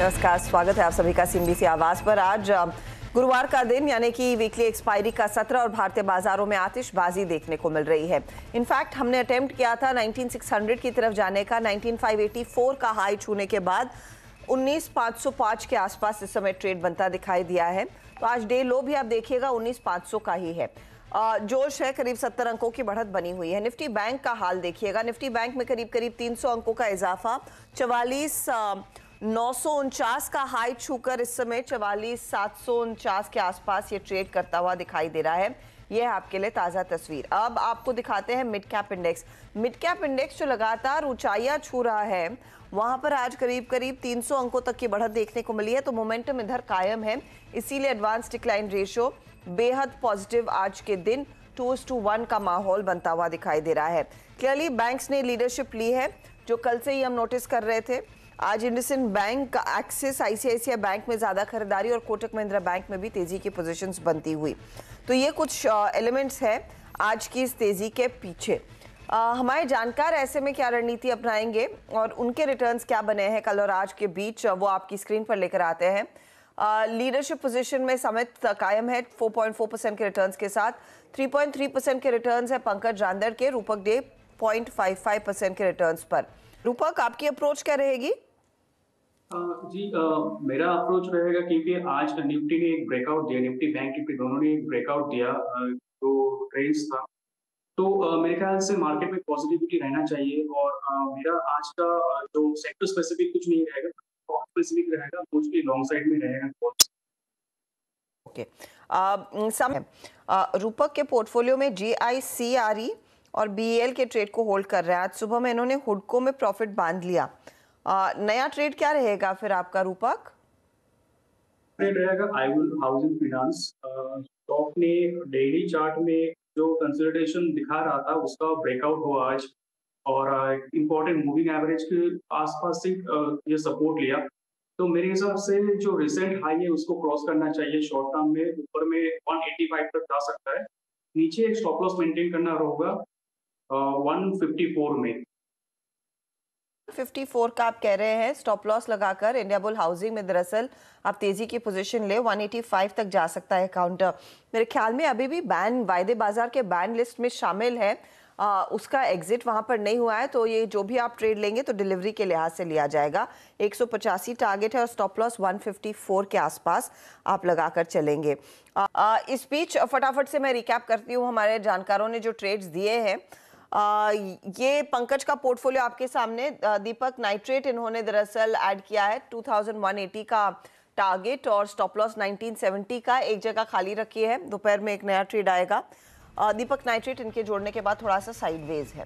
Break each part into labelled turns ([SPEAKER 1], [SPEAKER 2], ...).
[SPEAKER 1] नमस्कार स्वागत है आप सभी का सीएमबीसी आवाज पर आज गुरुवार का दिन यानी कि वीकली एक्सपायरी का सत्र और भारतीय बाजारों में आतिशबाजी देखने को मिल रही है इनफैक्ट हमने अटेम्प्ट किया था 19600 की तरफ जाने का 19584 का हाई छूने के बाद 19505 के आसपास इस समय ट्रेड बनता दिखाई दिया है तो आज डे लो भी आप देखिएगा उन्नीस का ही है जोश है करीब सत्तर अंकों की बढ़त बनी हुई है निफ्टी बैंक का हाल देखिएगा निफ्टी बैंक में करीब करीब तीन अंकों का इजाफा चवालीस नौ का हाई छूकर इस समय चवालीस सात के आसपास ये ट्रेड करता हुआ दिखाई दे रहा है यह है आपके लिए ताज़ा तस्वीर अब आपको दिखाते हैं mid cap index mid cap index जो लगातार ऊंचाइया छू रहा है वहां पर आज करीब करीब 300 अंकों तक की बढ़त देखने को मिली है तो मोमेंटम इधर कायम है इसीलिए एडवांस डिक्लाइन रेशियो बेहद पॉजिटिव आज के दिन टू टू वन का माहौल बनता हुआ दिखाई दे रहा है क्लियरली बैंक्स ने लीडरशिप ली है जो कल से ही हम नोटिस कर रहे थे आज इंडसिन बैंक एक्सिस आईसीआईसीआई बैंक में ज्यादा खरीदारी और कोटक महिंद्रा बैंक में भी तेजी की पोजीशंस बनती हुई तो ये कुछ एलिमेंट्स हैं आज की इस तेजी के पीछे आ, हमारे जानकार ऐसे में क्या रणनीति अपनाएंगे और उनके रिटर्न्स क्या बने हैं कल और आज के बीच वो आपकी स्क्रीन पर लेकर आते हैं लीडरशिप uh, पोजीशन में समित कायम है 4.4 परसेंट के रिटर्न्स के साथ 3.3 परसेंट के रिटर्न्स है पंकज रांदर के रूपक डे 0.55 परसेंट के रिटर्न्स पर रूपक आपकी अप्रोच क्या रहेगी
[SPEAKER 2] जी आ, मेरा अप्रोच रहेगा क्योंकि आज निफ्टी ने एक ब्रेकआउट दिया निफ्टी बैंक निफ्टी दोनों ने एक ब्रेकआउट दिया जो ट्रेंड्स था तो आ, मेरे ख्याल से मार्केट में पॉजिटिविटी रहना चाहिए और आ, मेरा आज का जो सेक्टर स्पेसिफिक कुछ नहीं रहेगा स्पेसिफिक रहेगा मोस्टली लॉन्ग साइड में रहेगा
[SPEAKER 1] ओके okay. रूपक के पोर्टफोलियो में जी आई सी और बी एल के ट्रेड को होल्ड कर रहा है आज सुबह में इन्होंने हुडको में प्रॉफिट बांध लिया आ, नया ट्रेड क्या रहेगा फिर आपका रूपक
[SPEAKER 2] ट्रेड रहेगा विल हाउसिंग फाइनेंस स्टॉक ने डेली चार्ट में जो कंसोलिडेशन दिखा रहा था उसका ब्रेकआउट हुआ आज और इम्पोर्टेंट मूविंग एवरेज के आसपास से ये सपोर्ट लिया तो मेरे हिसाब से जो रिसेंट हाई है उसको क्रॉस करना चाहिए शॉर्ट टर्म में ऊपर में 185 तक जा सकता है नीचे एक स्टॉप लॉस मेंटेन करना होगा 154 में
[SPEAKER 1] 54 का आप कह रहे हैं स्टॉप लॉस लगाकर इंडिया बुल हाउसिंग में दरअसल आप तेजी की पोजीशन ले 185 तक जा सकता है काउंटर मेरे ख्याल में अभी भी बैन वायदे बाजार के बैन लिस्ट में शामिल है आ, उसका एग्जिट वहां पर नहीं हुआ है तो ये जो भी आप ट्रेड लेंगे तो डिलीवरी के लिहाज से लिया जाएगा एक टारगेट है और स्टॉप लॉस 154 के आसपास आप लगाकर चलेंगे आ, आ, इस बीच फटाफट से मैं रिकैप करती हूँ हमारे जानकारों ने जो ट्रेड्स दिए हैं ये पंकज का पोर्टफोलियो आपके सामने दीपक नाइट्रेट इन्होंने दरअसल ऐड किया है 2180 का टारगेट और स्टॉप लॉस 1970 का एक जगह खाली रखी है दोपहर में एक नया ट्रेड आएगा दीपक नाइट्रेट इनके जोड़ने के बाद थोड़ा सा साइडवेज है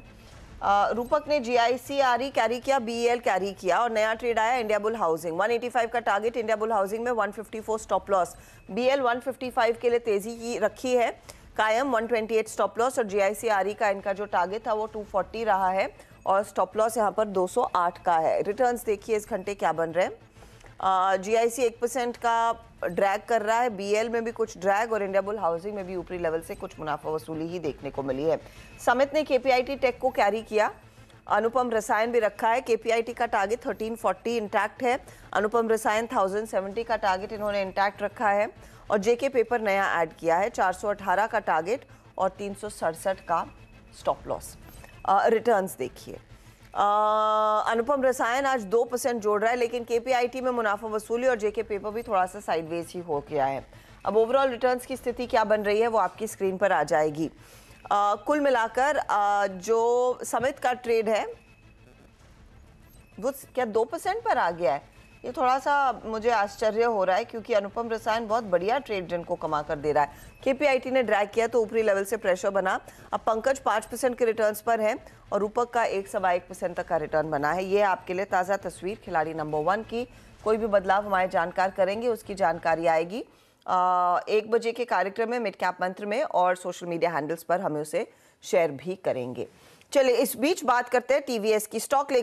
[SPEAKER 1] रूपक ने G I C R E carry किया बी एल कैरी किया और नया ट्रेड आया इंडिया बुल हाउसिंग 185 का टारगेट इंडिया बुल हाउसिंग में 154 स्टॉप लॉस बी एल 155 के लिए तेजी की रखी है कायम 128 स्टॉप लॉस और जीआईसीआरई e का इनका जो टारगेट था वो 240 रहा है और स्टॉप लॉस यहाँ पर 208 का है रिटर्न्स देखिए इस घंटे क्या बन रहे हैं जी आई सी एक परसेंट का ड्रैग कर रहा है बी में भी कुछ ड्रैग और इंडिया बुल हाउसिंग में भी ऊपरी लेवल से कुछ मुनाफा वसूली ही देखने को मिली है समित ने के टेक को कैरी किया अनुपम रसायन भी रखा है केपीआईटी का टारगेट 1340 इंटैक्ट है अनुपम रसायन 1070 का टारगेट इन्होंने इंटैक्ट रखा है और जेके पेपर नया ऐड किया है 418 का टारगेट और तीन का स्टॉप लॉस रिटर्न्स देखिए अनुपम रसायन आज दो परसेंट जोड़ रहा है लेकिन के में मुनाफा वसूली और जेके पेपर भी थोड़ा सा साइडवेज ही हो गया है अब ओवरऑल रिटर्न्स की स्थिति क्या बन रही है वो आपकी स्क्रीन पर आ जाएगी आ, कुल मिलाकर जो समित का ट्रेड है वो क्या दो परसेंट पर आ गया है ये थोड़ा सा मुझे आश्चर्य हो रहा है क्योंकि अनुपम रसायन बहुत बढ़िया ट्रेड जिनको कमा कर दे रहा है केपीआईटी ने ड्रैग किया तो ऊपरी लेवल से प्रेशर बना अब पंकज पाँच परसेंट के रिटर्न्स पर है और रूपक का एक सवा एक परसेंट तक का रिटर्न बना है ये आपके लिए ताज़ा तस्वीर खिलाड़ी नंबर वन की कोई भी बदलाव हमारे जानकार करेंगे उसकी जानकारी आएगी एक बजे के कार्यक्रम में मिड कैप मंत्र में और सोशल मीडिया हैंडल्स पर हमें उसे शेयर भी करेंगे चलिए इस बीच बात करते हैं टीवीएस की स्टॉक लेकर